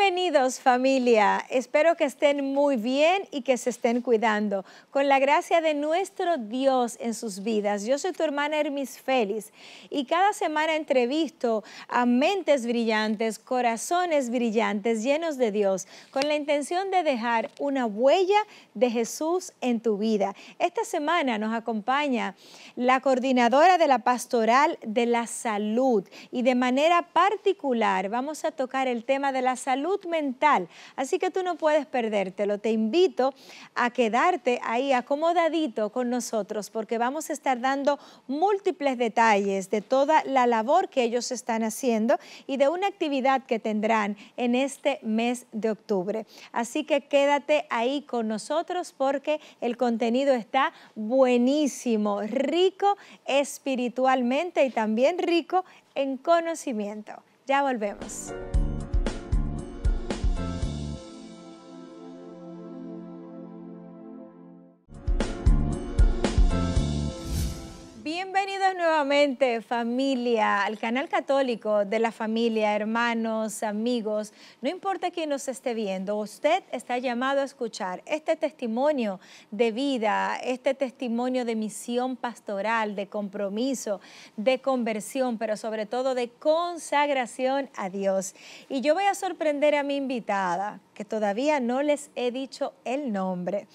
Bienvenidos familia, espero que estén muy bien y que se estén cuidando. Con la gracia de nuestro Dios en sus vidas, yo soy tu hermana Hermis Félix y cada semana entrevisto a mentes brillantes, corazones brillantes, llenos de Dios, con la intención de dejar una huella de Jesús en tu vida. Esta semana nos acompaña la coordinadora de la pastoral de la salud y de manera particular vamos a tocar el tema de la salud mental. Así que tú no puedes perdértelo. Te invito a quedarte ahí acomodadito con nosotros porque vamos a estar dando múltiples detalles de toda la labor que ellos están haciendo y de una actividad que tendrán en este mes de octubre. Así que quédate ahí con nosotros porque el contenido está buenísimo, rico espiritualmente y también rico en conocimiento. Ya volvemos. Bienvenidos nuevamente familia, al canal católico de la familia, hermanos, amigos, no importa quién nos esté viendo, usted está llamado a escuchar este testimonio de vida, este testimonio de misión pastoral, de compromiso, de conversión, pero sobre todo de consagración a Dios. Y yo voy a sorprender a mi invitada, que todavía no les he dicho el nombre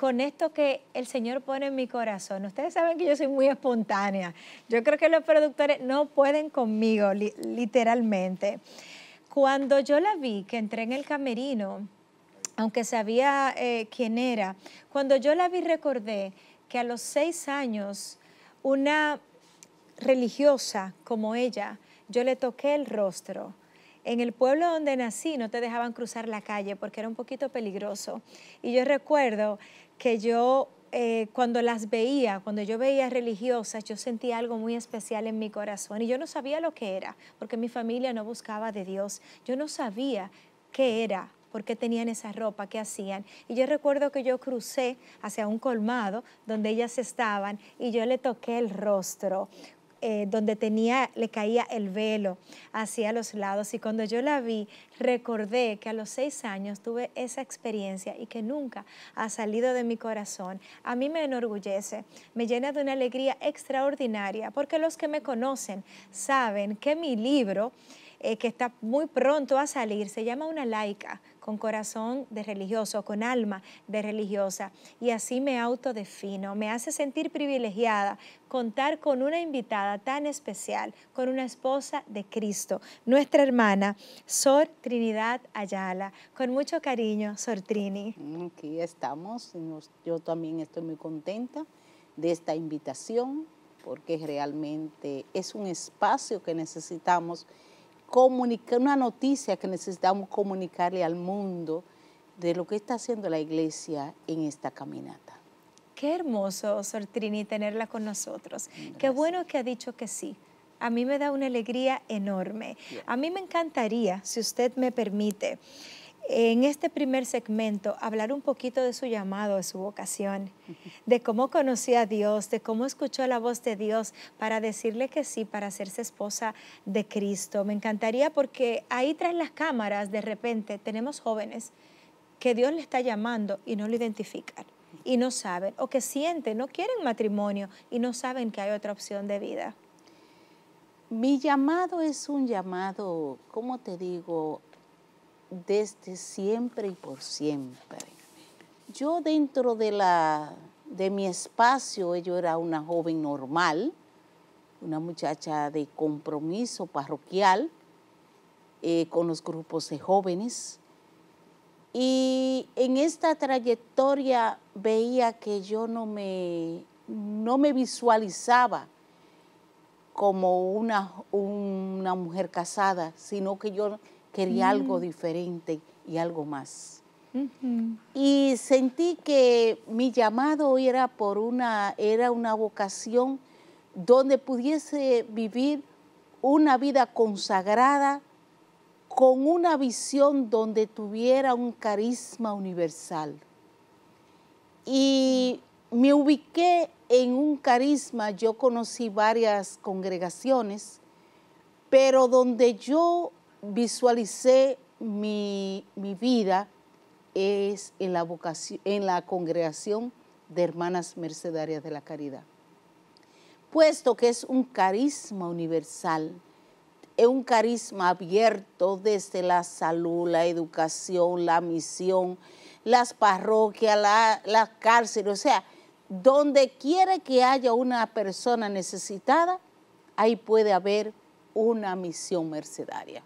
con esto que el Señor pone en mi corazón. Ustedes saben que yo soy muy espontánea. Yo creo que los productores no pueden conmigo, literalmente. Cuando yo la vi, que entré en el camerino, aunque sabía eh, quién era, cuando yo la vi recordé que a los seis años una religiosa como ella, yo le toqué el rostro. En el pueblo donde nací no te dejaban cruzar la calle porque era un poquito peligroso. Y yo recuerdo que yo eh, cuando las veía, cuando yo veía religiosas, yo sentía algo muy especial en mi corazón y yo no sabía lo que era, porque mi familia no buscaba de Dios. Yo no sabía qué era, por qué tenían esa ropa, qué hacían. Y yo recuerdo que yo crucé hacia un colmado donde ellas estaban y yo le toqué el rostro eh, donde tenía, le caía el velo hacia los lados. Y cuando yo la vi, recordé que a los seis años tuve esa experiencia y que nunca ha salido de mi corazón. A mí me enorgullece, me llena de una alegría extraordinaria, porque los que me conocen saben que mi libro eh, que está muy pronto a salir, se llama Una laica, con corazón de religioso, con alma de religiosa. Y así me autodefino, me hace sentir privilegiada contar con una invitada tan especial, con una esposa de Cristo, nuestra hermana Sor Trinidad Ayala. Con mucho cariño, Sor Trini. Aquí estamos, yo también estoy muy contenta de esta invitación porque realmente es un espacio que necesitamos una noticia que necesitamos comunicarle al mundo de lo que está haciendo la iglesia en esta caminata. Qué hermoso, Sor Trini, tenerla con nosotros. Qué bueno que ha dicho que sí. A mí me da una alegría enorme. A mí me encantaría, si usted me permite, en este primer segmento hablar un poquito de su llamado, de su vocación, de cómo conocía a Dios, de cómo escuchó la voz de Dios para decirle que sí, para hacerse esposa de Cristo. Me encantaría porque ahí tras las cámaras de repente tenemos jóvenes que Dios le está llamando y no lo identifican y no saben, o que sienten, no quieren matrimonio y no saben que hay otra opción de vida. Mi llamado es un llamado, ¿cómo te digo?, desde siempre y por siempre. Yo dentro de, la, de mi espacio, yo era una joven normal, una muchacha de compromiso parroquial eh, con los grupos de jóvenes. Y en esta trayectoria veía que yo no me, no me visualizaba como una, una mujer casada, sino que yo quería algo mm. diferente y algo más. Y sentí que mi llamado era por una, era una vocación donde pudiese vivir una vida consagrada con una visión donde tuviera un carisma universal. Y me ubiqué en un carisma, yo conocí varias congregaciones, pero donde yo visualicé mi, vida es en la, vocación, en la congregación de hermanas mercedarias de la caridad. Puesto que es un carisma universal, es un carisma abierto desde la salud, la educación, la misión, las parroquias, las la cárceles, o sea, donde quiera que haya una persona necesitada, ahí puede haber una misión mercedaria.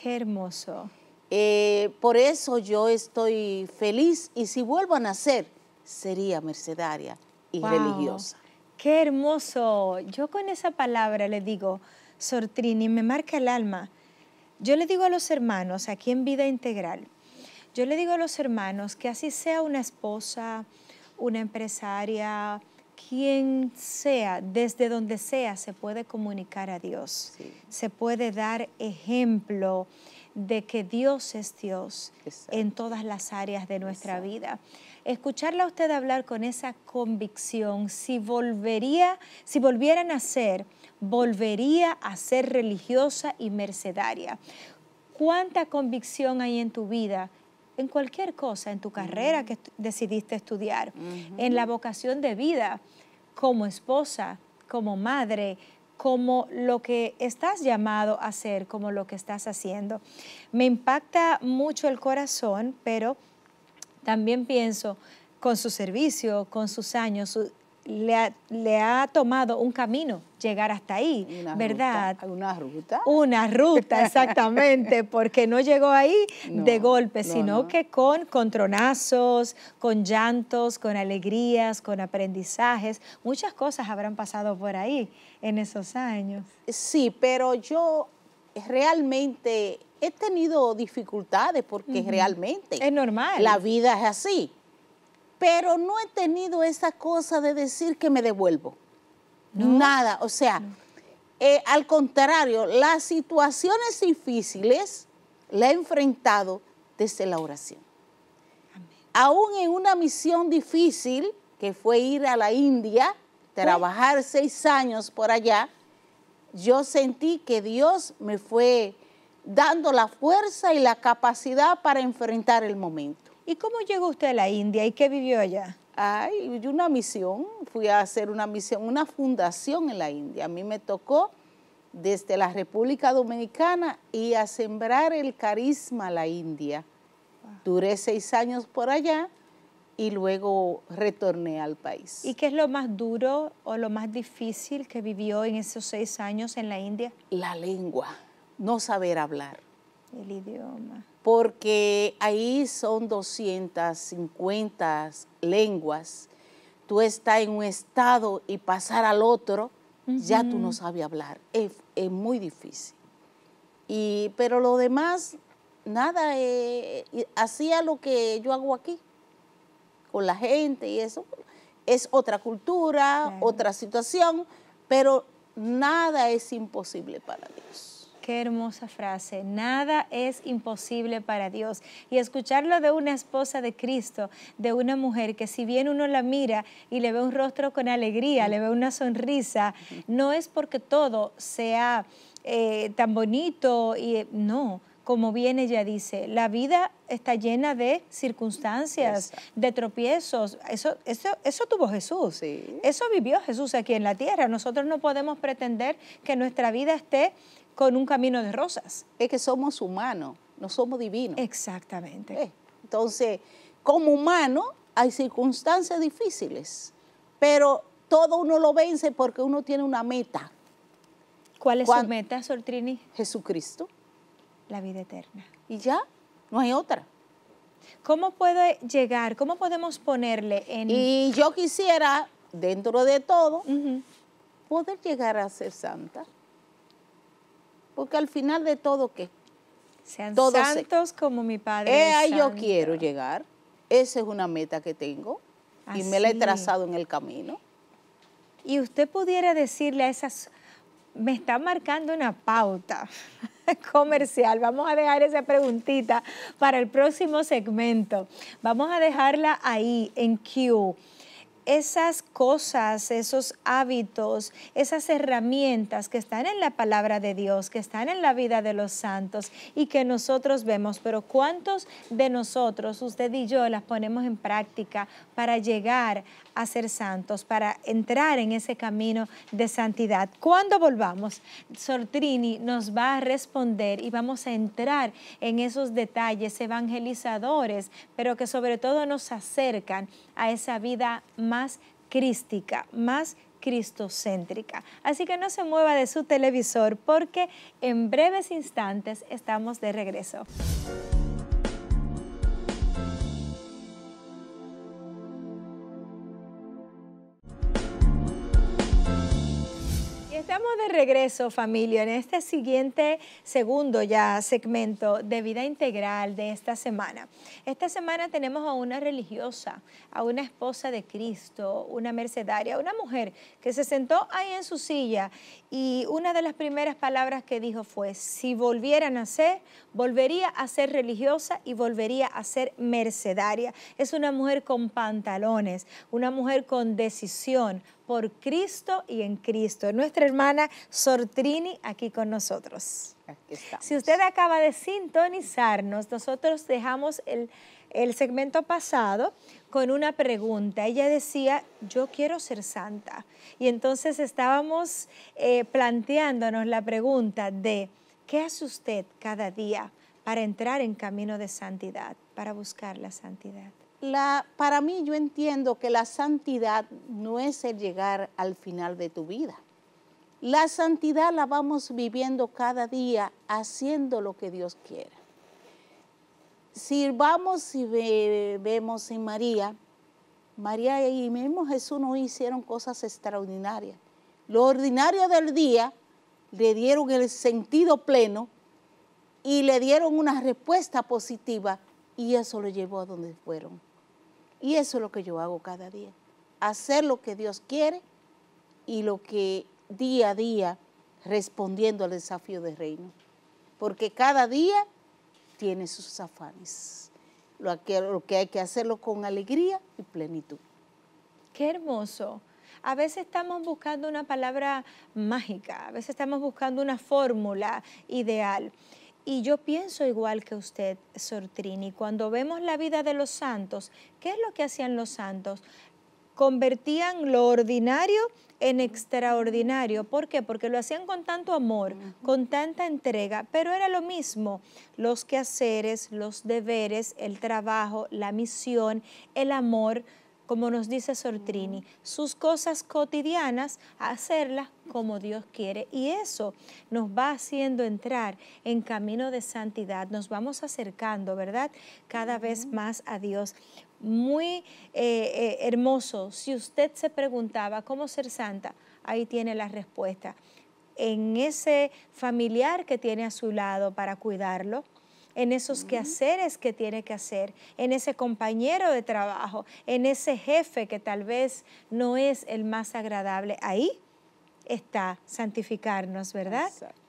Qué hermoso. Eh, por eso yo estoy feliz y si vuelvo a nacer, sería mercedaria y religiosa. Qué hermoso. Yo con esa palabra le digo, Sortrini, me marca el alma. Yo le digo a los hermanos, aquí en Vida Integral, yo le digo a los hermanos que así sea una esposa, una empresaria, quien sea, desde donde sea, se puede comunicar a Dios. Se puede dar ejemplo de que Dios es Dios en todas las áreas de nuestra vida. Escucharla a usted hablar con esa convicción, si volvería, si volviera a nacer, volvería a ser religiosa y mercedaria. ¿Cuánta convicción hay en tu vida en cualquier cosa, en tu carrera que decidiste estudiar, en la vocación de vida, como esposa, como madre, como lo que estás llamado a hacer, como lo que estás haciendo. Me impacta mucho el corazón, pero también pienso con su servicio, con sus años, le ha, le ha, tomado un camino llegar hasta ahí, ¿verdad? una ruta. Una ruta, exactamente, porque no llegó ahí de golpe, sino que con, contronazos con llantos, con alegrías, con aprendizajes. Muchas cosas habrán pasado por ahí en esos años. Sí, pero yo realmente he tenido dificultades porque realmente... Es normal. La vida es así pero no he tenido esa cosa de decir que me devuelvo. Nada, o sea, eh, al contrario, las situaciones difíciles la he enfrentado desde la oración. Aún en una misión difícil, que fue ir a la India, trabajar seis años por allá, yo sentí que Dios me fue dando la fuerza y la capacidad para enfrentar el momento. ¿Y cómo llegó usted a la India y qué vivió allá? Ay, una misión, fui a hacer una misión, una fundación en la India. A mí me tocó desde la República Dominicana y a sembrar el carisma a la India. Duré seis años por allá y luego retorné al país. ¿Y qué es lo más duro o lo más difícil que vivió en esos seis años en la India? La lengua, no saber hablar. El idioma. Porque ahí son 250 lenguas. Tú estás en un estado y pasar al otro, ya tú no sabes hablar. Es, muy difícil. Y, pero lo demás, nada, eh, hacía lo que yo hago aquí, con la gente y eso. Es otra cultura, otra situación, pero nada es imposible para Dios qué hermosa frase. Nada es imposible para Dios. Y escucharlo de una esposa de Cristo, de una mujer que si bien uno la mira y le ve un rostro con alegría, le ve una sonrisa, no es porque todo sea eh, tan bonito y eh, no. Como bien ella dice, la vida está llena de circunstancias, de tropiezos. Eso, eso, eso tuvo Jesús. Eso vivió Jesús aquí en la tierra. Nosotros no podemos pretender que nuestra vida esté con un camino de rosas. Es que somos humanos, no somos divinos. Exactamente. Eh, entonces, como humano hay circunstancias difíciles, pero todo uno lo vence porque uno tiene una meta. ¿Cuál es su meta, trini Jesucristo. La vida eterna. Y ya, no hay otra. ¿Cómo puede llegar? ¿Cómo podemos ponerle en...? Y yo quisiera, dentro de todo, poder llegar a ser santa porque al final de todo, ¿qué? Sean santos como mi Padre eh, Ahí yo quiero llegar. Esa es una meta que tengo y me la he trazado en el camino. Y usted pudiera decirle a esas, me está marcando una pauta comercial. Vamos a dejar esa preguntita para el próximo segmento. Vamos a dejarla ahí en Q esas cosas, esos hábitos, esas herramientas que están en la palabra de Dios, que están en la vida de los santos y que nosotros vemos, pero ¿cuántos de nosotros, usted y yo, las ponemos en práctica para llegar a ser santos, para entrar en ese camino de santidad. Cuando volvamos, Sortrini nos va a responder y vamos a entrar en esos detalles evangelizadores, pero que sobre todo nos acercan a esa vida más crística, más cristocéntrica. Así que no se mueva de su televisor porque en breves instantes estamos de regreso. de regreso, familia, en este siguiente segundo ya segmento de vida integral de esta semana. Esta semana tenemos a una religiosa, a una esposa de Cristo, una mercedaria, una mujer que se sentó ahí en su silla y una de las primeras palabras que dijo fue, si volviera a nacer, volvería a ser religiosa y volvería a ser mercedaria. Es una mujer con pantalones, una mujer con decisión, por Cristo y en Cristo. Nuestra hermana Sortrini aquí con nosotros. Aquí si usted acaba de sintonizarnos, nosotros dejamos el, segmento pasado con una pregunta. Ella decía, yo quiero ser santa. Y entonces estábamos eh, planteándonos la pregunta de, ¿qué hace usted cada día para entrar en camino de santidad, para buscar la santidad? para mí yo entiendo que la santidad no es el llegar al final de tu vida. La santidad la vamos viviendo cada día haciendo lo que Dios quiera. vamos y vemos en María, María y mismo Jesús no hicieron cosas extraordinarias. Lo ordinario del día le dieron el sentido pleno y le dieron una respuesta positiva y eso lo llevó a donde fueron. Y eso es lo que yo hago cada día. Hacer lo que Dios quiere y lo que día a día respondiendo al desafío del reino. Porque cada día tiene sus afanes. Lo que, lo que hay que hacerlo con alegría y plenitud. Qué hermoso. A veces estamos buscando una palabra mágica, a veces estamos buscando una fórmula ideal. Y yo pienso igual que usted, Sortrini, cuando vemos la vida de los santos, ¿qué es lo que hacían los santos? Convertían lo ordinario en extraordinario. ¿Por qué? Porque lo hacían con tanto amor, con tanta entrega, pero era lo mismo. Los quehaceres, los deberes, el trabajo, la misión, el amor, como nos dice Sortrini, sus cosas cotidianas, hacerlas como Dios quiere. Y eso nos va haciendo entrar en camino de santidad, nos vamos acercando, ¿verdad? Cada vez más a Dios. Muy eh, eh, hermoso, si usted se preguntaba cómo ser santa, ahí tiene la respuesta. En ese familiar que tiene a su lado para cuidarlo, en esos quehaceres que tiene que hacer, en ese compañero de trabajo, en ese jefe que tal vez no es el más agradable. Ahí está santificarnos, ¿verdad? Exacto.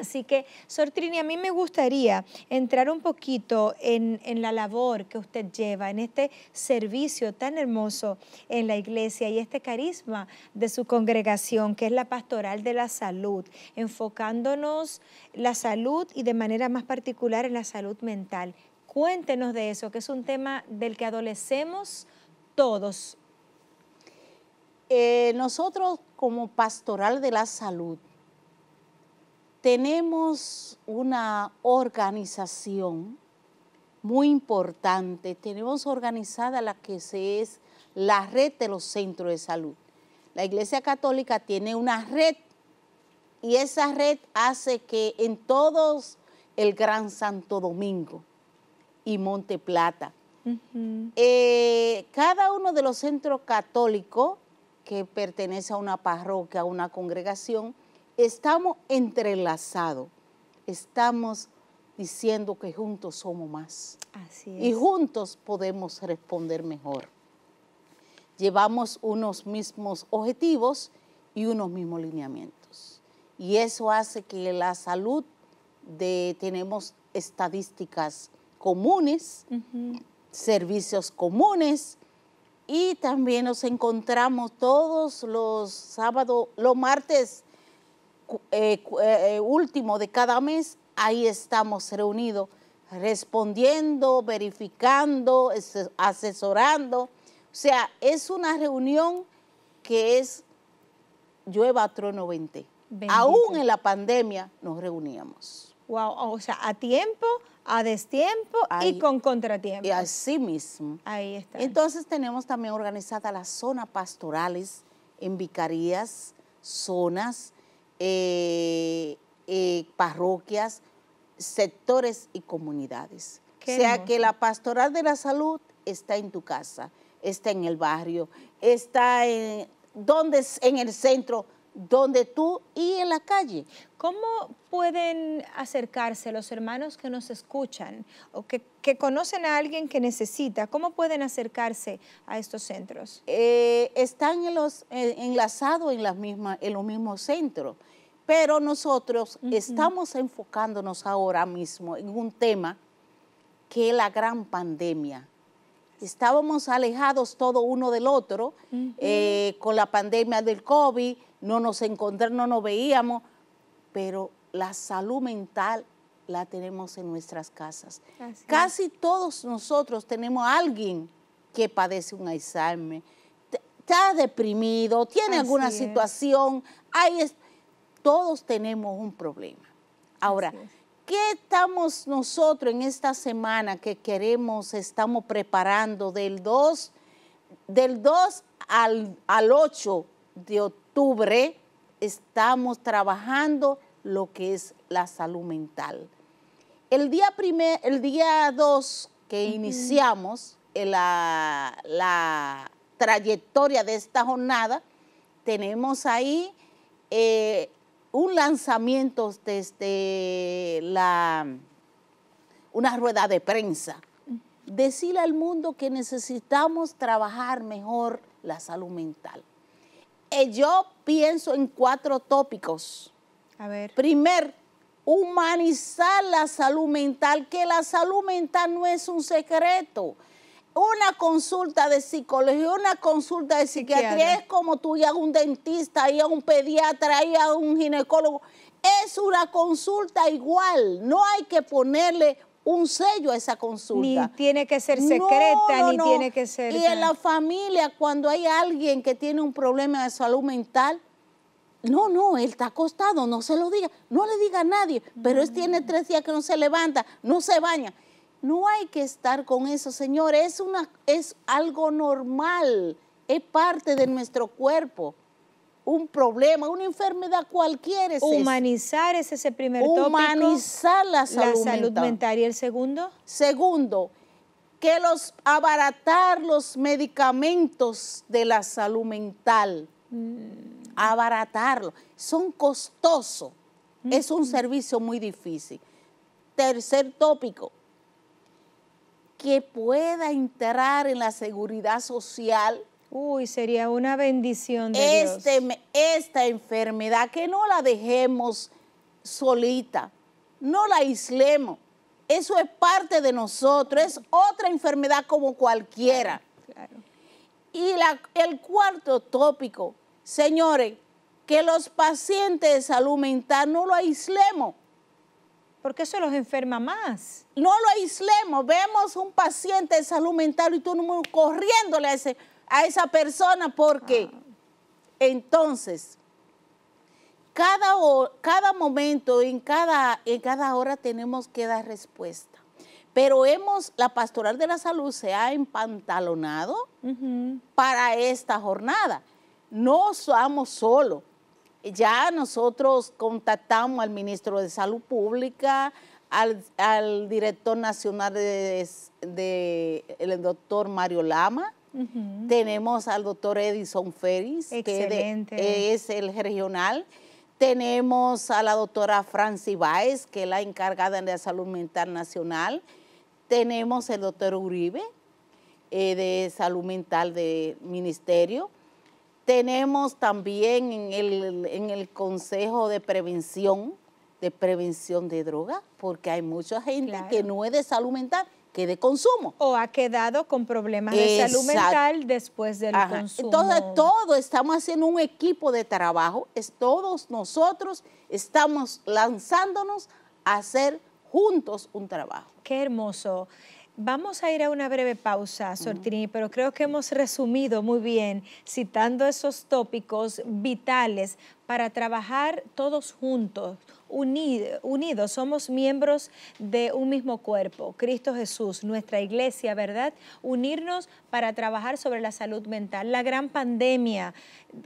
Así que, Sor Trini, a mí me gustaría entrar un poquito en, la labor que usted lleva, en este servicio tan hermoso en la iglesia y este carisma de su congregación, que es la pastoral de la salud, enfocándonos la salud y de manera más particular en la salud mental. Cuéntenos de eso, que es un tema del que adolecemos todos. Eh, nosotros como pastoral de la salud, tenemos una organización muy importante, tenemos organizada la que es la red de los centros de salud. La Iglesia Católica tiene una red y esa red hace que en todos el Gran Santo Domingo y Monte Plata, eh, cada uno de los centros católicos que pertenece a una parroquia, a una congregación, estamos entrelazados, estamos diciendo que juntos somos más. Y juntos podemos responder mejor. Llevamos unos mismos objetivos y unos mismos lineamientos. Y eso hace que la salud de, tenemos estadísticas comunes, servicios comunes, y también nos encontramos todos los sábados, los martes eh, eh, eh, último de cada mes, ahí estamos reunidos respondiendo, verificando, asesorando. O sea, es una reunión que es llueva trono 20. Aún en la pandemia nos reuníamos. Wow, o sea, a tiempo, a destiempo y con contratiempo. Y así mismo. Ahí está. Entonces tenemos también organizada las zonas pastorales en vicarías, zonas, eh, eh, parroquias, sectores y comunidades. O sea que la pastoral de la salud está en tu casa, está en el barrio, está en, en el centro, donde tú y en la calle. ¿Cómo pueden acercarse los hermanos que nos escuchan o que que conocen a alguien que necesita, ¿cómo pueden acercarse a estos centros? Eh, están eh, enlazados en, las en los mismos centros, pero nosotros estamos enfocándonos ahora mismo en un tema que es la gran pandemia. Estábamos alejados todo uno del otro eh, con la pandemia del COVID, no nos encontramos, no nos veíamos, pero la salud mental la tenemos en nuestras casas. Casi todos nosotros tenemos a alguien que padece un Alzheimer, está deprimido, tiene alguna situación, todos tenemos un problema. Ahora, ¿qué estamos nosotros en esta semana que queremos, estamos preparando del 2, del 2 al 8 de octubre? Estamos trabajando lo que es la salud mental. El día primer, el día 2 que iniciamos eh, la, la, trayectoria de esta jornada, tenemos ahí eh, un lanzamiento desde la, una rueda de prensa. Decirle al mundo que necesitamos trabajar mejor la salud mental. Y eh, yo pienso en cuatro tópicos. A ver. Primer humanizar la salud mental, que la salud mental no es un secreto. Una consulta de psicología, una consulta de psiquiatría, es como tú y a un dentista, y a un pediatra, y a un ginecólogo. Es una consulta igual, no hay que ponerle un sello a esa consulta. Ni tiene que ser secreta, ni tiene que ser... Y en la familia, cuando hay alguien que tiene un problema de salud mental, no, no, él está acostado, no se lo diga, no le diga a nadie, pero él tiene mm. tres días que no se levanta, no se baña. No hay que estar con eso, Señor, es, una, es algo normal, es parte de nuestro cuerpo. Un problema, una enfermedad cualquiera Humanizar es ese primer tópico. Humanizar la salud, la salud mental. ¿Y el segundo? Segundo, que los abaratar los medicamentos de la salud mental. Mm abaratarlo. Son costosos. Es un servicio muy difícil. Tercer tópico, que pueda entrar en la seguridad social. Uy, sería una bendición de este, Dios. Esta enfermedad, que no la dejemos solita, no la aislemos. Eso es parte de nosotros, es otra enfermedad como cualquiera. Y la, el cuarto tópico, Señores, que los pacientes de salud mental no lo aislemos. Porque eso los enferma más. No lo aislemos. Vemos un paciente de salud mental y todo el mundo corriéndole a, esa persona porque entonces cada, momento, en cada, hora tenemos que dar respuesta. Pero hemos, la pastoral de la salud se ha empantalonado para esta jornada no somos solos. Ya nosotros contactamos al ministro de Salud Pública, al, director nacional de, el doctor Mario Lama, Tenemos al doctor Edison Ferris, que es el regional. Tenemos a la doctora Franci Báez, que es la encargada de la salud mental nacional. Tenemos el doctor Uribe, eh, de salud mental del ministerio. Tenemos también en el, Consejo de Prevención, de Prevención de Drogas, porque hay mucha gente que no es de salud mental, que de consumo. O ha quedado con problemas de salud mental después del consumo. Entonces, todo, estamos haciendo un equipo de trabajo, todos nosotros estamos lanzándonos a hacer juntos un trabajo. Qué hermoso. Vamos a ir a una breve pausa, Sortini, pero creo que hemos resumido muy bien, citando esos tópicos vitales para trabajar todos juntos, unidos. Somos miembros de un mismo cuerpo, Cristo Jesús, nuestra iglesia, ¿verdad? Unirnos para trabajar sobre la salud mental. La gran pandemia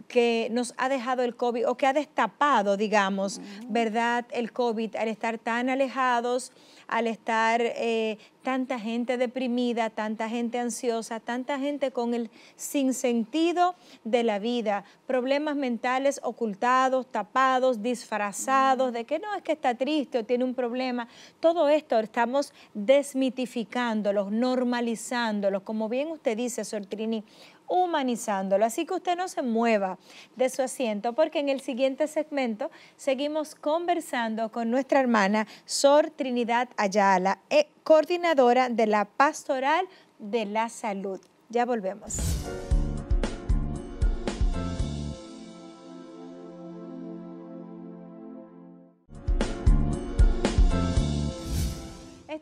que nos ha dejado el COVID o que ha destapado, digamos, ¿verdad? El COVID al estar tan alejados al estar eh, tanta gente deprimida, tanta gente ansiosa, tanta gente con el sinsentido de la vida, problemas mentales ocultados, tapados, disfrazados, de que no es que está triste o tiene un problema. Todo esto estamos desmitificándolos, normalizándolos. Como bien usted dice, Trini, humanizándolo. Así que usted no se mueva de su asiento porque en el siguiente segmento seguimos conversando con nuestra hermana Sor Trinidad Ayala, eh, coordinadora de la Pastoral de la Salud. Ya volvemos.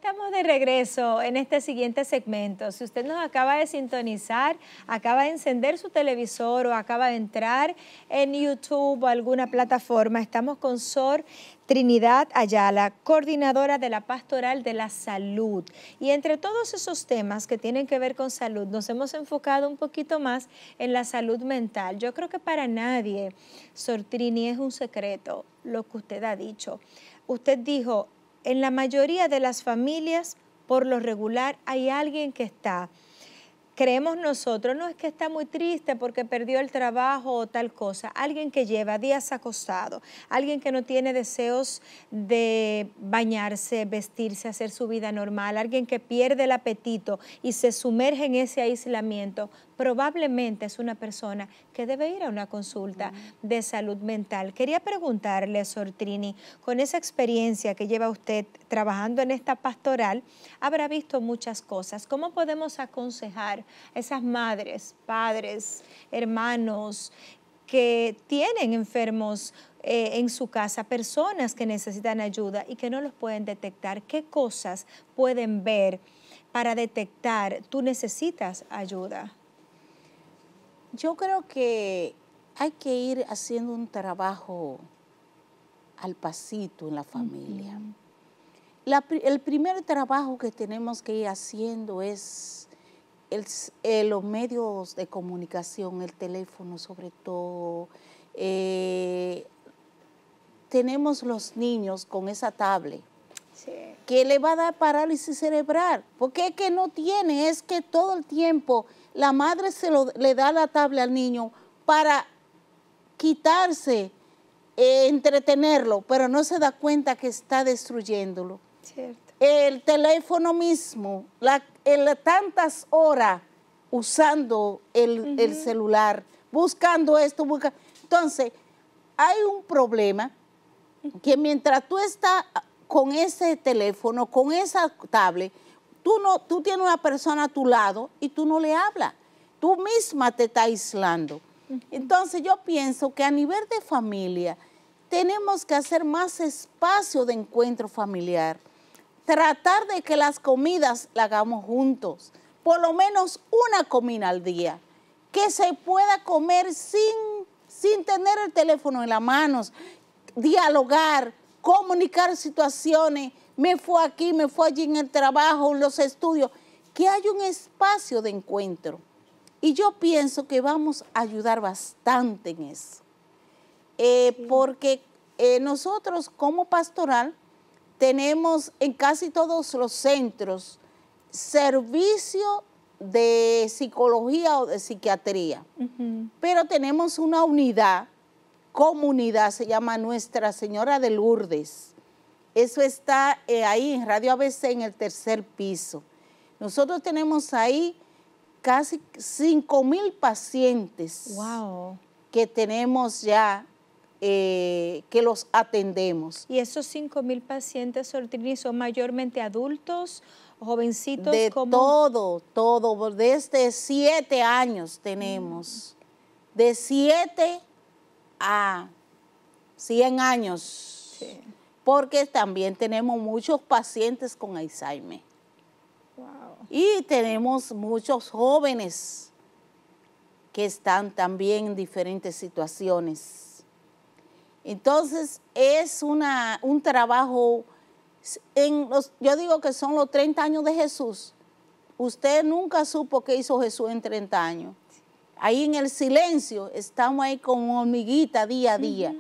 Estamos de regreso en este siguiente segmento. Si usted nos acaba de sintonizar, acaba de encender su televisor o acaba de entrar en YouTube o alguna plataforma, estamos con Sor Trinidad Ayala, coordinadora de la Pastoral de la Salud. Y entre todos esos temas que tienen que ver con salud, nos hemos enfocado un poquito más en la salud mental. Yo creo que para nadie, Sor Trini, es un secreto lo que usted ha dicho. Usted dijo, en la mayoría de las familias, por lo regular, hay alguien que está creemos nosotros, no es que está muy triste porque perdió el trabajo o tal cosa. Alguien que lleva días acostado, alguien que no tiene deseos de bañarse, vestirse, hacer su vida normal, alguien que pierde el apetito y se sumerge en ese aislamiento, probablemente es una persona que debe ir a una consulta de salud mental. Quería preguntarle, Sortrini, con esa experiencia que lleva usted trabajando en esta pastoral, habrá visto muchas cosas. ¿Cómo podemos aconsejar esas madres, padres, hermanos que tienen enfermos eh, en su casa, personas que necesitan ayuda y que no los pueden detectar, qué cosas pueden ver para detectar, tú necesitas ayuda. Yo creo que hay que ir haciendo un trabajo al pasito en la familia. el primer trabajo que tenemos que ir haciendo es eh, los medios de comunicación, el teléfono sobre todo, eh, tenemos los niños con esa tablet. que le va a dar parálisis cerebral, porque es que no tiene, es que todo el tiempo la madre le da la tablet al niño para quitarse, eh, entretenerlo, pero no se da cuenta que está destruyéndolo. El teléfono mismo, la, en tantas horas usando el, celular, buscando esto, busca... Entonces, hay un problema que mientras tú estás con ese teléfono, con esa tablet, tú, no, tú tienes una persona a tu lado y tú no le hablas. Tú misma te estás aislando. Entonces, yo pienso que a nivel de familia tenemos que hacer más espacio de encuentro familiar tratar de que las comidas las hagamos juntos, por lo menos una comida al día, que se pueda comer sin, sin tener el teléfono en las manos, dialogar, comunicar situaciones, me fue aquí, me fue allí en el trabajo, en los estudios, que haya un espacio de encuentro. Y yo pienso que vamos a ayudar bastante en eso, eh, porque eh, nosotros como pastoral, tenemos en casi todos los centros servicio de psicología o de psiquiatría, pero tenemos una unidad, comunidad, se llama Nuestra Señora de Lourdes. Eso está eh, ahí en Radio ABC en el tercer piso. Nosotros tenemos ahí casi 5 mil pacientes que tenemos ya eh, que los atendemos. ¿Y esos 5 mil pacientes, son mayormente adultos, jovencitos? De todo, todo, desde 7 este años tenemos, de 7 a 100 años, porque también tenemos muchos pacientes con Alzheimer. Y tenemos muchos jóvenes que están también en diferentes situaciones. Entonces, es una, un trabajo, en los, yo digo que son los 30 años de Jesús. Usted nunca supo qué hizo Jesús en 30 años. Ahí en el silencio, estamos ahí con hormiguita día a día.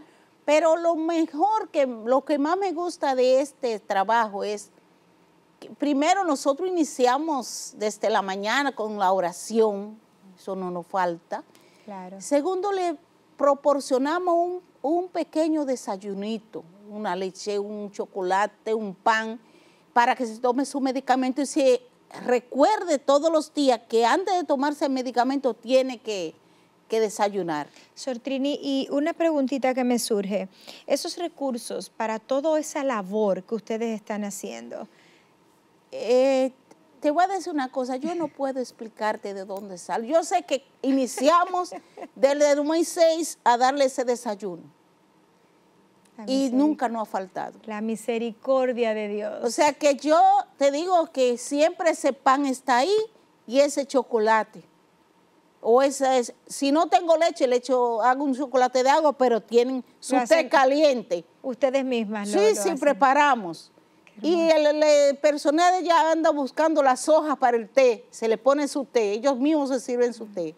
Pero lo mejor, que, lo que más me gusta de este trabajo es, primero nosotros iniciamos desde la mañana con la oración, eso no nos falta. Segundo, le proporcionamos un un pequeño desayunito, una leche, un chocolate, un pan, para que se tome su medicamento y se recuerde todos los días que antes de tomarse el medicamento tiene que, que desayunar. Sortrini, y una preguntita que me surge. Esos recursos para toda esa labor que ustedes están haciendo. Eh, te voy a decir una cosa, yo no puedo explicarte de dónde sale. Yo sé que iniciamos desde 2006 a darle ese desayuno y nunca nos ha faltado. La misericordia de Dios. O sea que yo te digo que siempre ese pan está ahí y ese chocolate. O esa es, si no tengo leche, le echo, hago un chocolate de agua, pero tienen su té caliente. Ustedes mismas, ¿no? Sí, sí, preparamos. Y el, personal ya anda buscando las hojas para el té, se le pone su té, ellos mismos se sirven su té.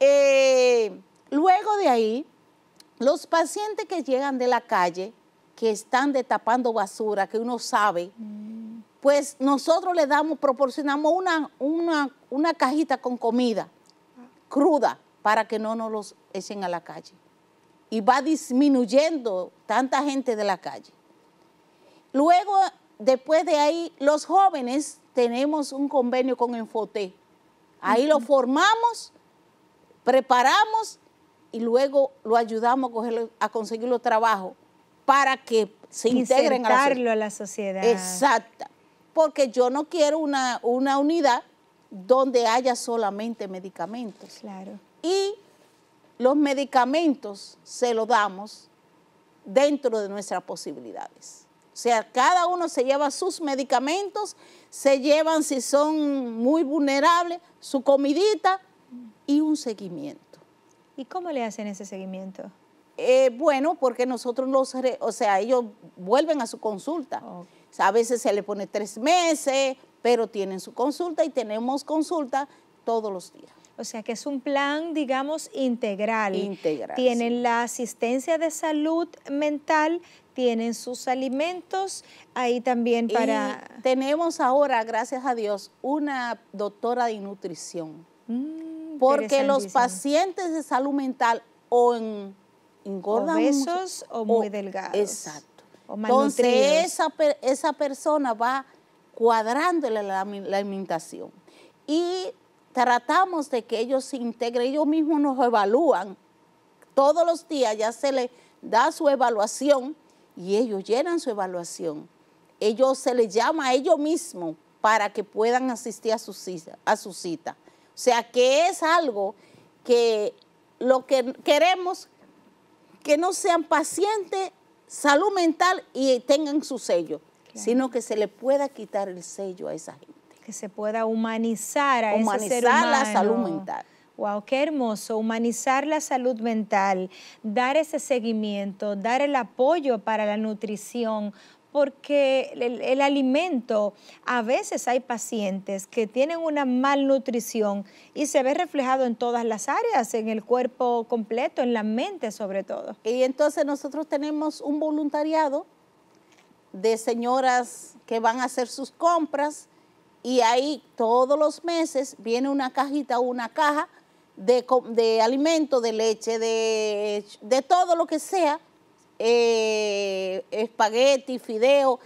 Eh, luego de ahí, los pacientes que llegan de la calle, que están destapando basura, que uno sabe, mm. pues nosotros le damos, proporcionamos una, una, cajita con comida cruda para que no nos los echen a la calle. Y va disminuyendo tanta gente de la calle. Luego, después de ahí, los jóvenes tenemos un convenio con Enfote. Ahí lo formamos, preparamos y luego lo ayudamos a, conseguir los trabajos para que se integren a la, a la sociedad. Exacto. Porque yo no quiero una, una unidad donde haya solamente medicamentos. Claro. Y los medicamentos se los damos dentro de nuestras posibilidades. O sea, cada uno se lleva sus medicamentos, se llevan, si son muy vulnerables, su comidita y un seguimiento. ¿Y cómo le hacen ese seguimiento? Eh, bueno, porque nosotros los, o sea, ellos vuelven a su consulta. a veces se le pone tres meses, pero tienen su consulta y tenemos consulta todos los días. O sea que es un plan, digamos, integral. Integral. Tienen la asistencia de salud mental, tienen sus alimentos ahí también para... Y tenemos ahora, gracias a Dios, una doctora de nutrición. Mm. Porque los pacientes de salud mental o engordan o muy delgados. Exacto. Entonces esa, esa persona va cuadrándole la, la alimentación. Y tratamos de que ellos se integren, ellos mismos nos evalúan. Todos los días ya se les da su evaluación y ellos llenan su evaluación. Ellos se les llama a ellos mismos para que puedan asistir a su cita. A su cita. O sea que es algo que lo que queremos que no sean pacientes, salud mental y tengan su sello, sino que se le pueda quitar el sello a esa gente. Que se pueda humanizar a humanizar ser la salud mental. Wow, qué hermoso, humanizar la salud mental, dar ese seguimiento, dar el apoyo para la nutrición, porque el, el, alimento, a veces hay pacientes que tienen una malnutrición y se ve reflejado en todas las áreas, en el cuerpo completo, en la mente sobre todo. Y entonces nosotros tenemos un voluntariado de señoras que van a hacer sus compras y ahí todos los meses viene una cajita o una caja de, alimento, de leche, de todo lo que sea eh, espagueti, fideo.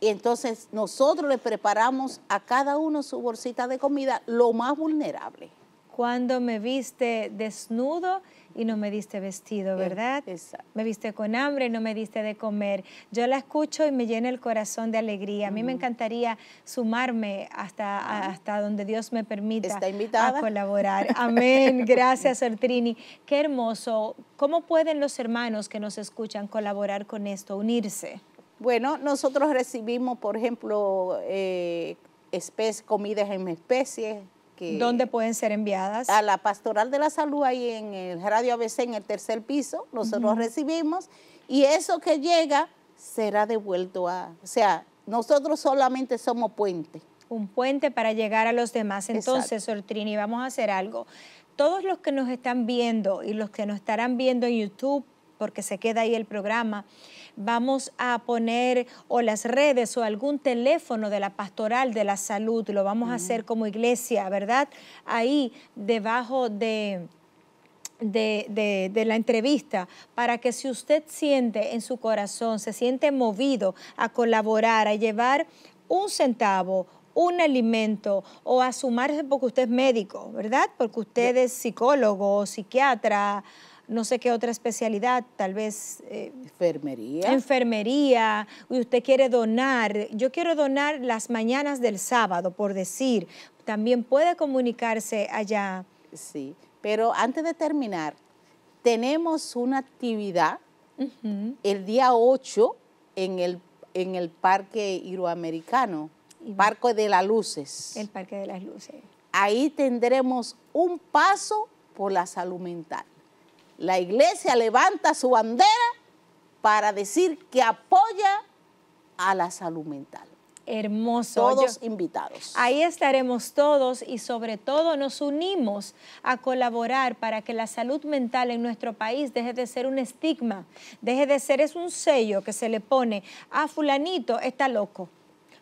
Y entonces nosotros le preparamos a cada uno su bolsita de comida, lo más vulnerable. Cuando me viste desnudo, y no me diste vestido, ¿verdad? Exacto. Me viste con hambre no me diste de comer. Yo la escucho y me llena el corazón de alegría. A mí me encantaría sumarme hasta, ah. hasta donde Dios me permita ¿Está invitada? a colaborar. Amén. Gracias, Ortrini. Qué hermoso. ¿Cómo pueden los hermanos que nos escuchan colaborar con esto, unirse? Bueno, nosotros recibimos, por ejemplo, comidas eh, comidas en especies, ¿Dónde pueden ser enviadas? A la Pastoral de la Salud, ahí en el Radio ABC, en el tercer piso, nosotros recibimos, y eso que llega será devuelto a, o sea, nosotros solamente somos puente. Un puente para llegar a los demás. Entonces, Sortrini, vamos a hacer algo. Todos los que nos están viendo y los que nos estarán viendo en YouTube, porque se queda ahí el programa, vamos a poner o las redes o algún teléfono de la pastoral de la salud, lo vamos a mm. hacer como iglesia, ¿verdad? Ahí debajo de... De, la entrevista para que si usted siente en su corazón, se siente movido a colaborar, a llevar un centavo, un alimento o a sumarse porque usted es médico, ¿verdad? Porque usted es psicólogo, psiquiatra, no sé qué otra especialidad, tal vez... Eh, enfermería. Enfermería, y usted quiere donar. Yo quiero donar las mañanas del sábado, por decir. También puede comunicarse allá. Sí, pero antes de terminar, tenemos una actividad el día 8 en el, en el Parque Iroamericano, Parque de las Luces. El Parque de las Luces. Ahí tendremos un paso por la salud mental la iglesia levanta su bandera para decir que apoya a la salud mental. Hermoso. Todos invitados. Ahí estaremos todos y sobre todo nos unimos a colaborar para que la salud mental en nuestro país deje de ser un estigma, deje de ser es un sello que se le pone a fulanito, está loco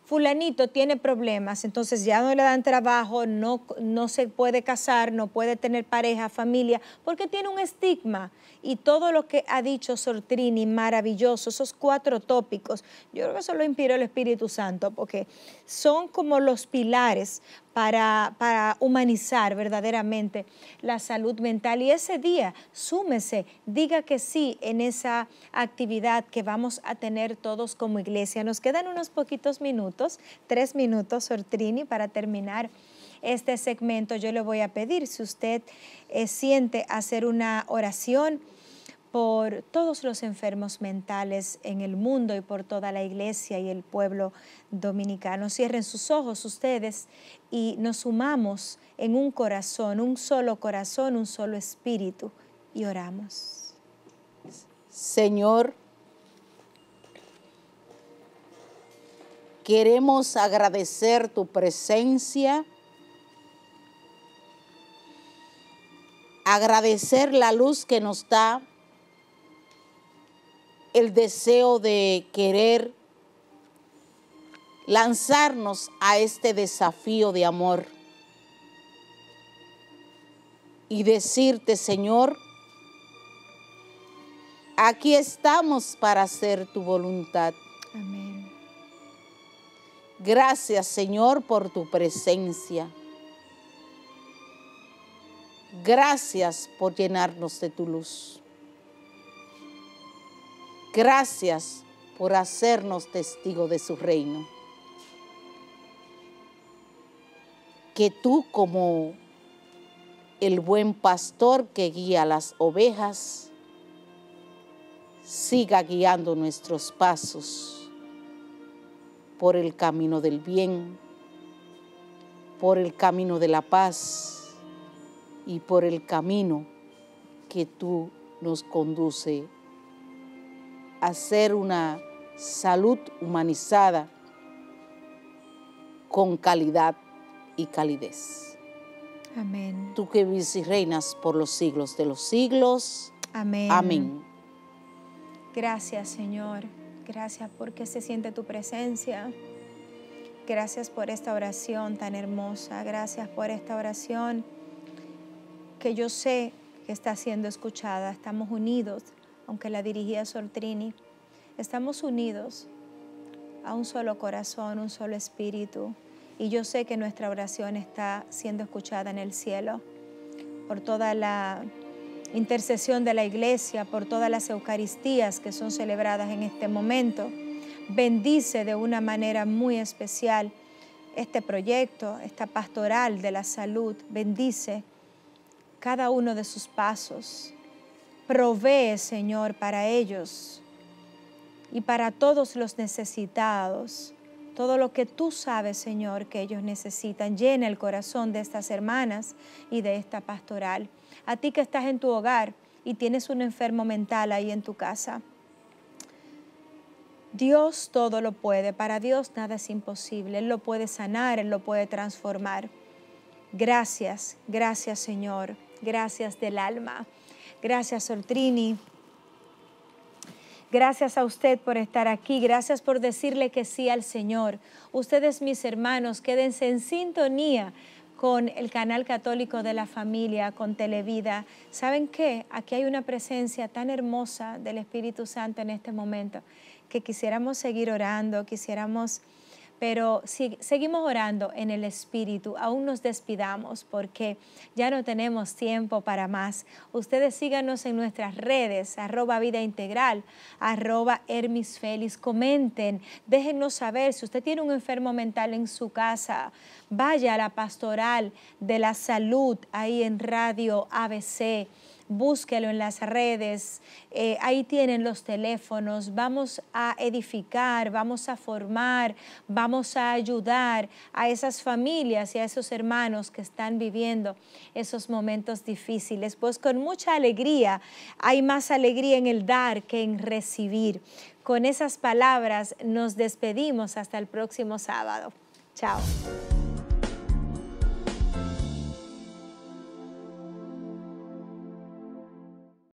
fulanito tiene problemas, entonces ya no le dan trabajo, no, no se puede casar, no puede tener pareja, familia, porque tiene un estigma. Y todo lo que ha dicho Sortrini, maravilloso, esos cuatro tópicos, yo creo que eso lo inspiró el Espíritu Santo, porque son como los pilares para, humanizar verdaderamente la salud mental. Y ese día, súmese, diga que sí en esa actividad que vamos a tener todos como iglesia. Nos quedan unos poquitos minutos, tres minutos, Sortrini, para terminar este segmento. Yo le voy a pedir, si usted eh, siente hacer una oración, por todos los enfermos mentales en el mundo y por toda la iglesia y el pueblo dominicano. Cierren sus ojos ustedes y nos sumamos en un corazón, un solo corazón, un solo espíritu y oramos. Señor, queremos agradecer tu presencia. Agradecer la luz que nos da el deseo de querer lanzarnos a este desafío de amor y decirte, Señor, aquí estamos para hacer tu voluntad. Amén. Gracias, Señor, por tu presencia. Gracias por llenarnos de tu luz. Gracias por hacernos testigo de su reino. Que tú como el buen pastor que guía las ovejas, siga guiando nuestros pasos por el camino del bien, por el camino de la paz y por el camino que tú nos conduce hacer una salud humanizada con calidad y calidez. Amén. Tú que vives y reinas por los siglos de los siglos. Amén. Amén. Gracias, Señor. Gracias porque se siente tu presencia. Gracias por esta oración tan hermosa. Gracias por esta oración que yo sé que está siendo escuchada. Estamos unidos aunque la dirigía Sor Trini, estamos unidos a un solo corazón, un solo espíritu. Y yo sé que nuestra oración está siendo escuchada en el cielo por toda la intercesión de la iglesia, por todas las Eucaristías que son celebradas en este momento. Bendice de una manera muy especial este proyecto, esta pastoral de la salud. Bendice cada uno de sus pasos, Provee, Señor, para ellos y para todos los necesitados. Todo lo que tú sabes, Señor, que ellos necesitan, llena el corazón de estas hermanas y de esta pastoral. A ti que estás en tu hogar y tienes un enfermo mental ahí en tu casa. Dios todo lo puede, para Dios nada es imposible, Él lo puede sanar, Él lo puede transformar. Gracias, gracias Señor, gracias del alma. Gracias, Soltrini, Gracias a usted por estar aquí. Gracias por decirle que sí al Señor. Ustedes, mis hermanos, quédense en sintonía con el canal católico de la familia, con Televida. ¿Saben qué? Aquí hay una presencia tan hermosa del Espíritu Santo en este momento que quisiéramos seguir orando, quisiéramos pero si seguimos orando en el Espíritu, aún nos despidamos porque ya no tenemos tiempo para más. Ustedes síganos en nuestras redes, arroba vida integral, arroba comenten, déjenos saber si usted tiene un enfermo mental en su casa, vaya a la pastoral de la salud ahí en Radio ABC búsquelo en las redes, eh, ahí tienen los teléfonos, vamos a edificar, vamos a formar, vamos a ayudar a esas familias y a esos hermanos que están viviendo esos momentos difíciles, pues con mucha alegría, hay más alegría en el dar que en recibir. Con esas palabras nos despedimos hasta el próximo sábado. Chao.